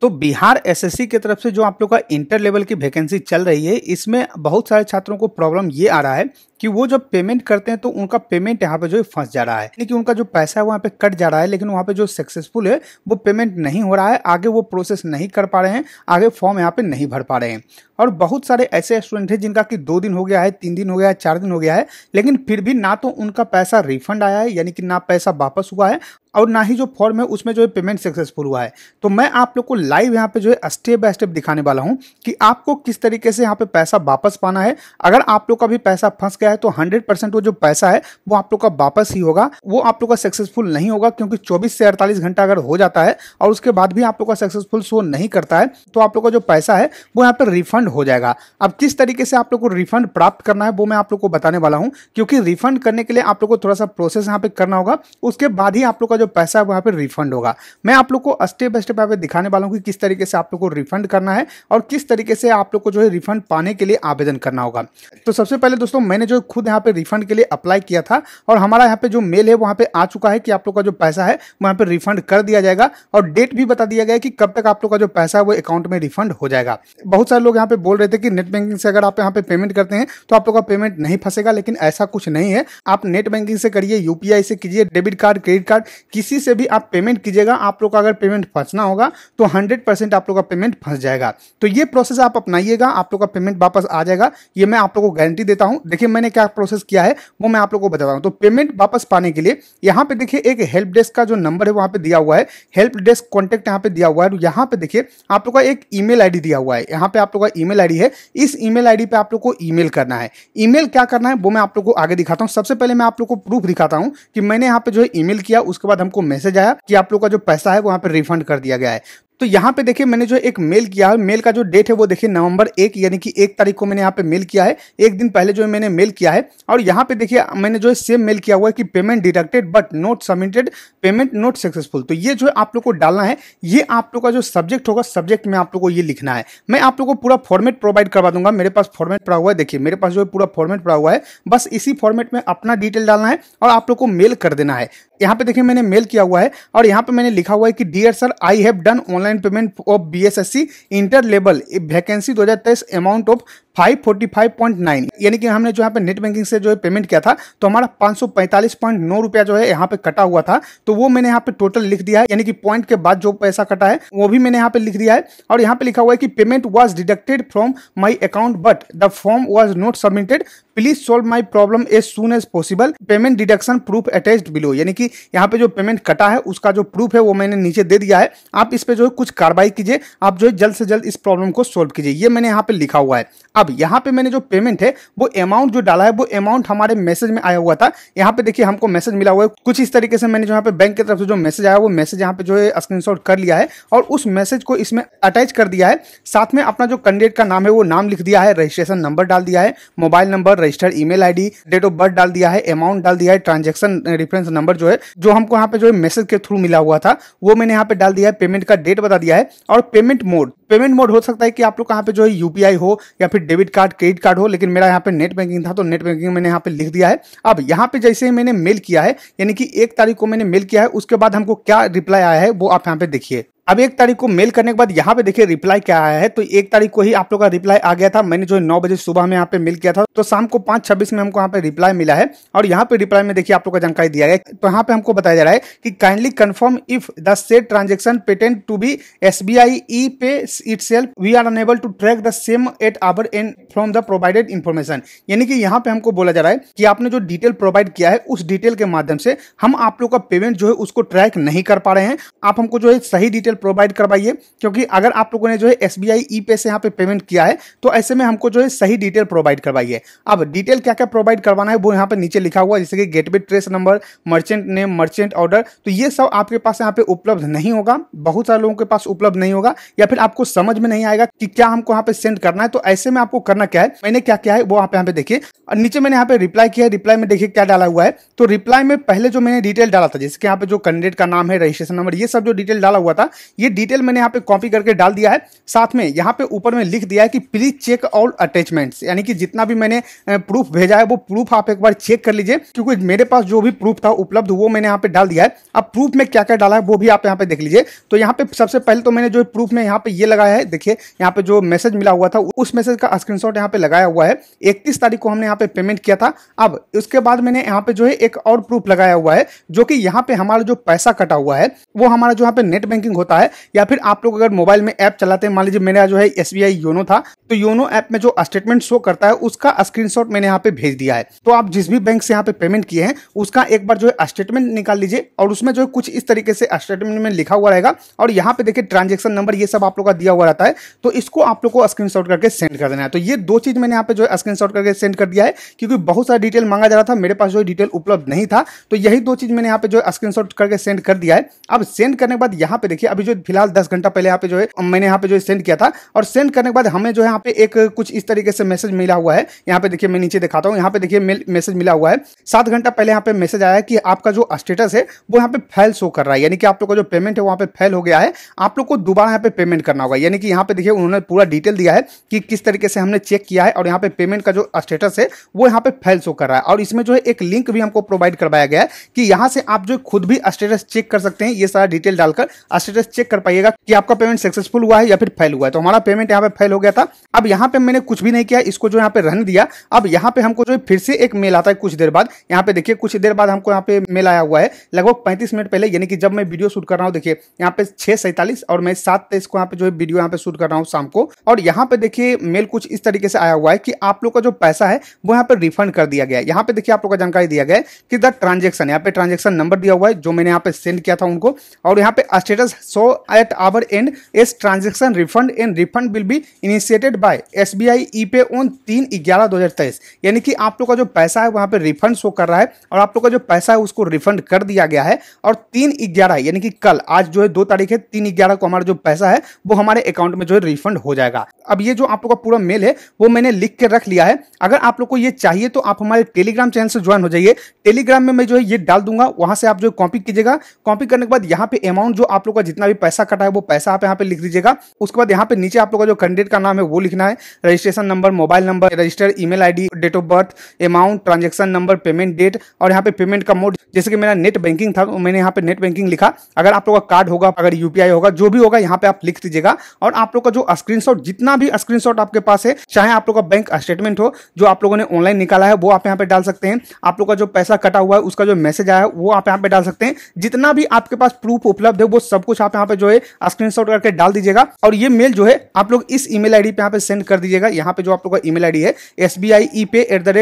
तो बिहार एसएससी की तरफ से जो आप लोग का इंटर लेवल की वैकेंसी चल रही है इसमें बहुत सारे छात्रों को प्रॉब्लम ये आ रहा है कि वो जब पेमेंट करते हैं तो उनका पेमेंट यहाँ पे जो है फंस जा रहा है यानी कि उनका जो पैसा है वहाँ पे कट जा रहा है लेकिन वहाँ पे जो सक्सेसफुल है वो पेमेंट नहीं हो रहा है आगे वो प्रोसेस नहीं कर पा रहे हैं आगे फॉर्म यहाँ पे नहीं भर पा रहे हैं और बहुत सारे ऐसे स्टूडेंट हैं जिनका कि दो दिन हो गया है तीन दिन हो गया है चार दिन हो गया है लेकिन फिर भी ना तो उनका पैसा रिफंड आया है यानी कि ना पैसा वापस हुआ है और ना ही जो फॉर्म है उसमें जो है पेमेंट सक्सेसफुल हुआ है तो मैं आप लोग को लाइव यहाँ पे जो है स्टेप बाय स्टेप दिखाने वाला हूँ कि आपको किस तरीके से यहाँ पे पैसा वापस पाना है अगर आप लोग का भी पैसा फंस गया है तो 100 परसेंट वो जो पैसा है वो आप लोग का वापस ही होगा वो आप लोग का सक्सेसफुल नहीं होगा क्योंकि चौबीस से अड़तालीस घंटा अगर हो जाता है और उसके बाद भी आप लोग का सक्सेसफुल शो नहीं करता है तो आप लोग का जो पैसा है वो यहाँ पर रिफंड रिफंड हो जाएगा अब किस तरीके से आप लोग को रिफंड प्राप्त करना है वो मैं आप लोग को बताने वाला हूँ क्योंकि रिफंड करने के लिए आप लोग को थोड़ा सा प्रोसेस यहाँ पे करना होगा उसके बाद ही आप लोग का जो पैसा है वहाँ पर रिफंड होगा मैं आप लोग को स्टेप बाय स्टेप यहाँ पे दिखाने वाला हूँ कि किस तरीके से आप लोग को रिफंड करना है और किस तरीके से आप लोग को जो है रिफंड पाने के लिए आवेदन करना होगा तो सबसे पहले दोस्तों मैंने जो खुद यहाँ पे रिफंड के लिए अप्लाई किया था और हमारा यहाँ पे जो मेल है वहाँ पे आ चुका है कि आप लोग का जो पैसा है वहाँ पे रिफंड कर दिया जाएगा और डेट भी बता दिया गया कि कब तक आप लोग का जो पैसा है वो अकाउंट में रिफंड हो जाएगा बहुत सारे लोग यहाँ पे बोल रहे थे कि नेट बैंकिंग से अगर आप यहाँ पे पेमेंट करते हैं तो आप लोग का पेमेंट नहीं फंसेगा लेकिन ऐसा कुछ नहीं है आप नेट बैंकिंग से करिए यूपीआई से कीजिए डेबिट कार्ड क्रेडिट कार्ड किसी से भी आप पेमेंट कीजिएगा आप लोग का अगर पेमेंट फंसना होगा तो हंड्रेड आप लोग का पेमेंट फंस जाएगा तो ये प्रोसेस आप अपनाइएगा आप लोग का पेमेंट वापस आ जाएगा ये मैं आप लोग को गारंटी देता हूँ देखिए मैंने क्या प्रोसेस किया है वो मैं आप लोग को बताता हूँ तो पेमेंट वापस पाने के लिए यहाँ पे देखिए एक हेल्प डेस्क का जो नंबर है वहाँ पे दिया हुआ है हेल्प डेस्क कॉन्टेक्ट यहाँ पे दिया हुआ है तो यहाँ पे देखिए आप लोग का एक ईमेल आईडी दिया हुआ है यहाँ पे आप लोग का ईमेल आईडी है इस ईमेल आईडी पे आप लोग को ईमेल करना है ईमेल क्या करना है वो मैं आप लोग को आगे दिखाता हूँ सबसे पहले मैं आप लोग को प्रूफ दिखाता हूँ कि मैंने यहाँ पे जो है ईमेल किया उसके बाद हमको मैसेज आया कि आप लोग का जो पैसा है वहां पे रिफंड कर दिया गया है तो यहाँ पे देखिए मैंने जो एक मेल किया है मेल का जो डेट है वो देखिए नवंबर एक यानी कि एक तारीख को मैंने यहाँ पे मेल किया है एक दिन पहले जो मैंने मेल किया है और यहाँ पे देखिए मैंने जो है सेम मेल किया हुआ है कि payment deducted but not submitted payment not successful तो ये जो है आप लोग को डालना है ये आप लोग का जो सब्जेक्ट होगा सब्जेक्ट में आप लोग को ये लिखना है मैं आप लोग को पूरा फॉर्मेट प्रोवाइड करवा दूंगा मेरे पास फॉर्मेट पड़ा हुआ है देखिए मेरे पास जो है पूरा फॉर्मेट पड़ा हुआ है बस इसी फॉर्मेट में अपना डिटेल डालना है और आप लोग को मेल कर देना है यहाँ पे देखिए मैंने मेल किया हुआ है और यहाँ पे मैंने लिखा हुआ है कि dear sir I have done online online payment of B S S C inter level vacancy दो हज़ार तेईस amount of five forty five point nine यानी कि हमने जो यहाँ पे नेट बैंकिंग से जो है पेमेंट किया था तो हमारा पाँच सौ पैंतालीस पॉइंट नौ रुपया जो है यहाँ पे कटा हुआ था तो वो मैंने यहाँ पे टोटल लिख दिया है यानी कि पॉइंट के बाद जो पैसा कटा है वो भी मैंने यहाँ पे लिख दिया है और यहाँ पे लिखा हुआ है कि payment was deducted from my account but the form was not submitted please solve my problem as soon as possible payment deduction proof attached below यानी कि यहाँ पे जो पेमेंट कटा है उसका जो प्रूफ है वो मैंने नीचे दे दिया है आप इस पर जो है कुछ कार्रवाई कीजिए आप जो है जल्द से जल्द इस प्रॉब्लम को सोल्व कीजिए ये मैंने यहाँ पे लिखा हुआ है अब यहाँ पे मैंने जो पेमेंट है वो अमाउंट जो डाला है वो अमाउंट हमारे मैसेज में आया हुआ था यहाँ पे देखिए हमको मैसेज मिला हुआ है कुछ इस तरीके से मैंने जो यहाँ पे बैंक की तरफ से जो मैसेज आया वो मैसेज यहाँ पे जो है शॉट कर लिया है और उस मैसेज को इसमें अटैच कर दिया है साथ में अपना जो कैंडिडेट का नाम है वो नाम लिख दिया है रजिस्ट्रेशन नंबर डाल दिया है mobile number registered email ID date of birth डाल दिया है अमाउंट डाल दिया है ट्रांजेक्शन रेफरेंस नंबर जो है जो हमको यहाँ पे जो है मैसेज के थ्रू मिला हुआ था वो मैंने यहाँ पे डाल दिया है पेमेंट का डेट बता दिया है और पेमेंट मोड पेमेंट मोड हो सकता है कि आप लोग कहाँ पे जो है यूपीआई हो या फिर डेबिट कार्ड क्रेडिट कार्ड हो लेकिन मेरा यहाँ पे नेट बैंकिंग था तो नेट बैंकिंग मैंने यहाँ पे लिख दिया है अब यहाँ पे जैसे ही मैंने मेल किया है यानी कि एक तारीख को मैंने मेल किया है उसके बाद हमको क्या रिप्लाई आया है वो आप यहाँ पे देखिए अब एक तारीख को मेल करने के बाद यहाँ पे देखिए रिप्लाई क्या आया है तो एक तारीख को ही आप लोग का रिप्लाई आ गया था मैंने जो है नौ बजे सुबह में यहाँ पे मेल किया था तो शाम को पांच छब्बीस में हमको यहाँ पे रिप्लाई मिला है और यहाँ पे रिप्लाई में देखिए आप लोग का जानकारी दिया गया तो यहाँ पे हमको बताया जा रहा है कि kindly confirm if the set transaction patent to be S B I e pay itself we are unable to track the same at our end from the provided information यानी कि यहाँ पे हमको बोला जा रहा है कि आपने जो डिटेल प्रोवाइड किया है उस डिटेल के माध्यम से हम आप लोग का पेमेंट जो है उसको ट्रैक नहीं कर पा रहे हैं आप हमको जो है सही डिटेल प्रोवाइड करवाइए क्योंकि अगर आप लोगों ने जो है एस ई पे से यहाँ पे पेमेंट किया है तो ऐसे में हमको जो है सही डिटेल प्रोवाइड करवाइए अब डिटेल क्या क्या प्रोवाइड करवाना है वो यहाँ पे नीचे लिखा हुआ जैसे कि gateway trace number merchant name merchant order तो ये सब आपके पास यहाँ पे उपलब्ध नहीं होगा बहुत सारे लोगों के पास उपलब्ध नहीं होगा या फिर आपको समझ में नहीं आएगा कि क्या हमको यहाँ पे सेंड करना है तो ऐसे में आपको करना क्या है मैंने क्या किया है वो यहाँ पे यहाँ पे देखिए और नीचे मैंने यहाँ पे रिप्लाई किया है रिप्लाई में देखिए क्या डाला हुआ है तो रिप्लाई में पहले जो मैंने डिटेल डाला था जैसे कि यहाँ पे जो कैंडिडेट का नाम है रजिस्ट्रेशन नंबर ये सब जो डिटेल डाला हुआ था ये डिटेल मैंने यहाँ पे कॉपी करके डाल दिया है साथ में यहाँ पे ऊपर में लिख दिया है कि प्लीज चेक ऑल अटैचमेंट यानी कि जितना भी मैंने प्रूफ भेजा है वो प्रूफ आप एक बार चेक कर लीजिए क्योंकि मेरे पास जो भी प्रूफ था उपलब्ध वो मैंने यहाँ पे डाल दिया है अब प्रूफ में क्या क्या डाला है वो भी आप यहाँ पे देख लीजिए तो यहाँ पे सबसे पहले तो मैंने जो प्रूफ में यहाँ पे ये लगा लगाया है देखिए यहाँ पे जो मैसेज मिला हुआ था उस मैसेज का स्क्रीनशॉट यहाँ पे लगाया हुआ है इकतीस तारीख को हमने यहाँ पे पेमेंट किया था अब उसके बाद मैंने यहाँ पे जो है एक और प्रूफ लगाया हुआ है जो कि यहाँ पे हमारा जो पैसा कटा हुआ है वो हमारा जो यहाँ पे नेट बैंकिंग होता है या फिर आप लोग अगर मोबाइल में ऐप चलाते हैं मान लीजिए मेरा जो है एस योनो था तो योनो ऐप में जो स्टेटमेंट शो करता है उसका स्क्रीन मैंने यहाँ पे भेज दिया है तो आप जिस भी बैंक से यहाँ पे पेमेंट किए हैं उसका एक बार जो है स्टेटमेंट निकाल लीजिए और उसमें जो है कुछ इस तरीके से स्टेटमेंट में लिखा हुआ रहेगा और यहाँ पे देखिए ट्रांजेक्शन नंबर ये सब आप लोग का दिया दिया हुआ रहता है तो इसको आप लोग को स्क्रीनशॉट करके सेंड कर देना है तो ये दो चीज मैंने यहाँ पे जो है स्क्रीनशॉट करके सेंड कर दिया है क्योंकि बहुत सारा डिटेल मांगा जा रहा था मेरे पास जो डिटेल उपलब्ध नहीं था तो यही दो चीज मैंने यहाँ पे जो स्क्रीनशॉट करके सेंड कर दिया है अब सेंड करने के बाद यहाँ पे देखिए अभी जो फिलहाल दस घंटा पहले यहाँ पे जो है मैंने यहाँ पे जो सेंड किया था और सेंड करने के बाद हमें जो है यहाँ पे एक कुछ इस तरीके से मैसेज मिला हुआ है यहाँ पे देखिए मैं नीचे दिखाता हूँ यहाँ पे देखिए मैसेज मिला हुआ है सात घंटा पहले यहाँ पे मैसेज आया कि आपका जो स्टेटस है वो यहाँ पे फैल शो कर रहा है यानी कि आप लोग का जो पेमेंट है वहाँ पे फैल हो गया है आप लोग को दोबारा यहाँ पे पेमेंट करना होगा यानी कि यहाँ पे देखिए उन्होंने पूरा डिटेल दिया है कि किस तरीके से हमने चेक किया है और यहाँ पे पेमेंट का जो स्टेटस है वो यहाँ पे फेल शो कर रहा है और इसमें जो है एक लिंक भी हमको प्रोवाइड करवाया गया है कि यहाँ से आप जो खुद भी स्टेटस चेक कर सकते हैं ये सारा डिटेल डालकर स्टेटस चेक कर पाइएगा कि आपका पेमेंट सक्सेसफुल हुआ है या फिर फेल हुआ है तो हमारा पेमेंट यहाँ पे फेल हो गया था अब यहाँ पे मैंने कुछ भी नहीं किया इसको जो यहाँ पे रहने दिया अब यहाँ पे हमको जो फिर से एक मेल आता है कुछ देर बाद यहाँ पे देखिए कुछ देर बाद हमको यहाँ पे मेल आया हुआ है लगभग पैंतीस मिनट पहले यानी कि जब मैं वीडियो शूट कर रहा हूँ देखिए यहाँ पे छह और मैं सात तेईस को यहाँ पे जो है वीडियो यहाँ पे शूट कर रहा हूँ शाम को और यहाँ पे देखिए मेल कुछ इस तरीके से आया हुआ है कि आप लोग का जो पैसा है वो यहाँ पे रिफंड कर दिया गया है यहाँ पे देखिए आप लोग का जानकारी दिया गया है कि द ट्रांजेक्शन यहाँ पे ट्रांजेक्शन नंबर दिया हुआ है जो मैंने यहाँ पे सेंड किया था उनको और यहाँ पे status so at our end as transaction refund and refund will be initiated by S B I e pay on तीन ग्यारह दो हजार तेईस यानी कि आप लोग का जो पैसा है वहाँ पे रिफंड शो कर रहा है और आप लोग का जो पैसा है उसको रिफंड कर दिया गया है और तीन ग्यारह यानी कि कल आज जो है दो तारीख है तीन ग्यारह को हमारा जो पैसा है वो हमारे हमारे अकाउंट में जो है रिफंड हो जाएगा अब ये जो आप लोग का पूरा मेल है वो मैंने लिख के रख लिया है अगर आप लोग को ये चाहिए तो आप हमारे टेलीग्राम चैनल से ज्वाइन हो जाइए टेलीग्राम में मैं जो है ये डाल दूंगा वहां से आप जो कॉपी कीजिएगा कॉपी करने के बाद यहाँ पे अमाउंट जो आप लोग का जितना भी पैसा कटा है वो पैसा आप यहाँ पे लिख दीजिएगा उसके बाद यहाँ पे नीचे आप लोग का जो कैंडिडेट का नाम है वो लिखना है registration number mobile number register email mail date of birth amount transaction number payment date और यहाँ पे पेमेंट का मोड जैसे कि मेरा नेट बैंकिंग था तो मैंने यहाँ पे नेट बैंकिंग लिखा अगर आप लोग का कार्ड होगा अगर यूपीआई होगा जो भी होगा यहाँ पे आप लिख दीजिएगा और आप लोग का जो स्क्रीनशॉट जितना भी स्क्रीनशॉट आपके पास है चाहे आप लोग का बैंक स्टेटमेंट हो जो आप लोगों ने ऑनलाइन निकाला है वो आप यहाँ पे डाल सकते हैं आप लोग का जो पैसा कटा हुआ है उसका जो मैसेज आया है वो आप यहाँ पे डाल सकते हैं जितना भी आपके पास प्रूफ उपलब्ध है वो सब कुछ आप यहाँ पे जो है स्क्रीन करके डाल दीजिएगा और ये मेल जो है आप लोग इस ई मेल पे यहाँ पे सेंड कर दीजिएगा यहाँ पे जो आप लोग का ई मेल है S B I e pay at the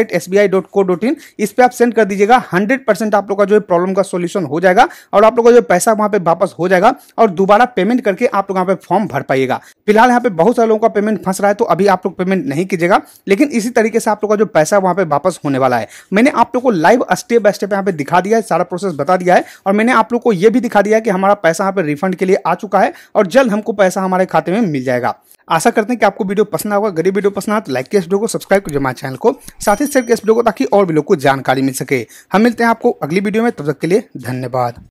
इस पर आप सेंड कर दीजिएगा हंड्रेड आप लोग का जो है प्रॉब्लम का सोल्यूशन हो जाएगा और आप लोग का जो पैसा वहाँ पे वापस हो जाएगा और दोबारा पेमेंट करके आप लोग यहाँ पे फॉर्म भर पाइएगा फिलहाल यहाँ पे बहुत सारे लोगों का पेमेंट फंस रहा है तो अभी आप लोग पेमेंट नहीं कीजिएगा लेकिन इसी तरीके से आप लोग का जो पैसा वहाँ पे वापस होने वाला है मैंने आप लोग को लाइव स्टेप बाय स्टेप यहाँ पे दिखा दिया है सारा प्रोसेस बता दिया है और मैंने आप लोग को ये भी दिखा दिया है कि हमारा पैसा यहाँ पे रिफंड के लिए आ चुका है और जल्द हमको पैसा हमारे खाते में मिल जाएगा आशा करते हैं कि आपको वीडियो पसंद आएगा गरीब वीडियो पसंद आए तो लाइक किया इस वीडियो को सब्सक्राइब कीजिए हमारे चैनल को साथ ही शेयर किया इस वीडियो को ताकि और भी लोग को जानकारी मिल सके हम मिलते हैं आपको अगली वीडियो में तब तक के लिए धन्यवाद